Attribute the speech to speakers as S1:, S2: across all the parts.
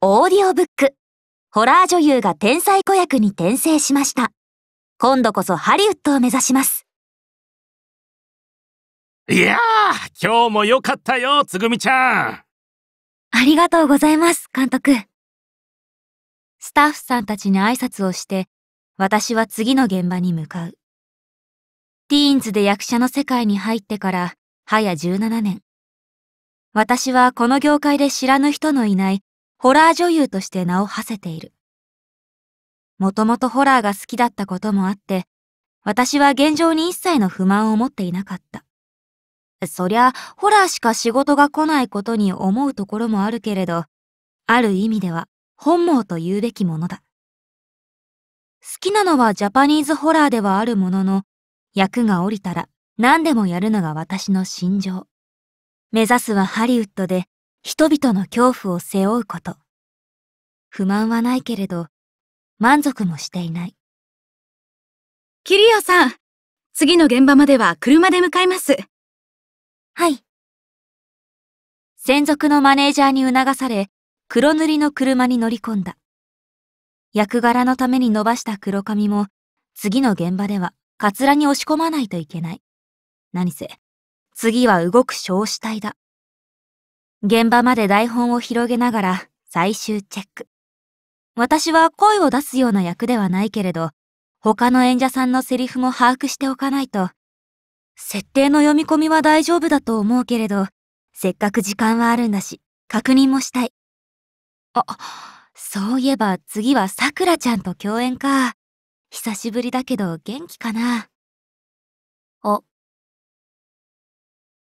S1: オーディオブック。ホラー女優が天才子役に転生しました。今度こそハリウッドを目指します。
S2: いやあ、今日も良かったよ、つぐみちゃん。あ
S1: りがとうございます、監督。スタッフさんたちに挨拶をして、私は次の現場に向かう。ティーンズで役者の世界に入ってから、はや17年。私はこの業界で知らぬ人のいないホラー女優として名を馳せている。もともとホラーが好きだったこともあって、私は現状に一切の不満を持っていなかった。そりゃ、ホラーしか仕事が来ないことに思うところもあるけれど、ある意味では本望と言うべきものだ。好きなのはジャパニーズホラーではあるものの、役が降りたら何でもやるのが私の心情。目指すはハリウッドで、人々の恐怖を背負うこと。不満はないけれど、満足もしていない。キリオさん、次の現場までは車で向かいます。はい。専属のマネージャーに促され、黒塗りの車に乗り込んだ。役柄のために伸ばした黒髪も、次の現場ではカツラに押し込まないといけない。何せ、次は動く少子体だ。現場まで台本を広げながら最終チェック。私は声を出すような役ではないけれど、他の演者さんのセリフも把握しておかないと、設定の読み込みは大丈夫だと思うけれど、せっかく時間はあるんだし、確認もしたい。あ、そういえば次はさくらちゃんと共演か。久しぶりだけど元気かな。お。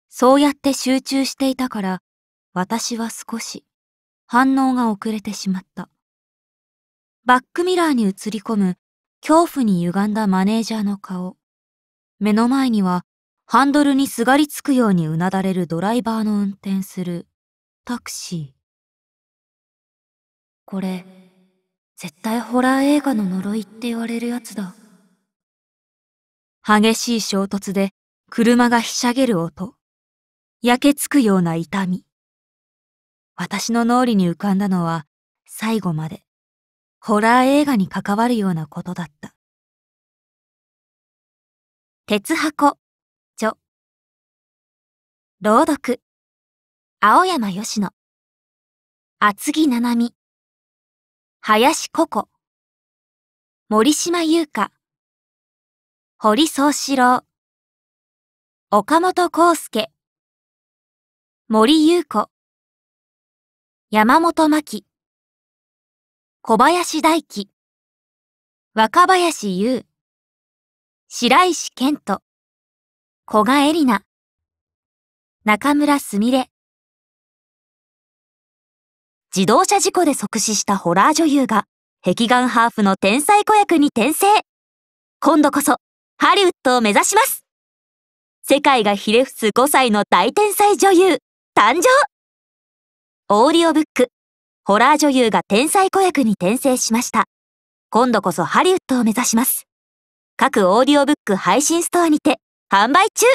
S1: そうやって集中していたから、私は少し反応が遅れてしまった。バックミラーに映り込む恐怖に歪んだマネージャーの顔。目の前にはハンドルにすがりつくようにうなだれるドライバーの運転するタクシー。これ、絶対ホラー映画の呪いって言われるやつだ。激しい衝突で車がひしゃげる音。焼けつくような痛み。私の脳裏に浮かんだのは、最後まで、ホラー映画に関わるようなことだった。
S2: 鉄箱、ょ。朗読、青山吉野。厚木七海。林ココ。森島優香。堀宗志郎。岡本康介。森優子。山本真紀、小林大輝、若林優、白石健人、古賀恵里奈、中村
S1: すみれ。自動車事故で即死したホラー女優が、壁眼ハーフの天才子役に転生。今度こそ、ハリウッドを目指します世界がひれ伏す5歳の大天才女優、誕生オーディオブック、ホラー女優が天才子役に転生しました。今度こそハリウッドを目指します。各オー
S2: ディオブック配信ストアにて販売中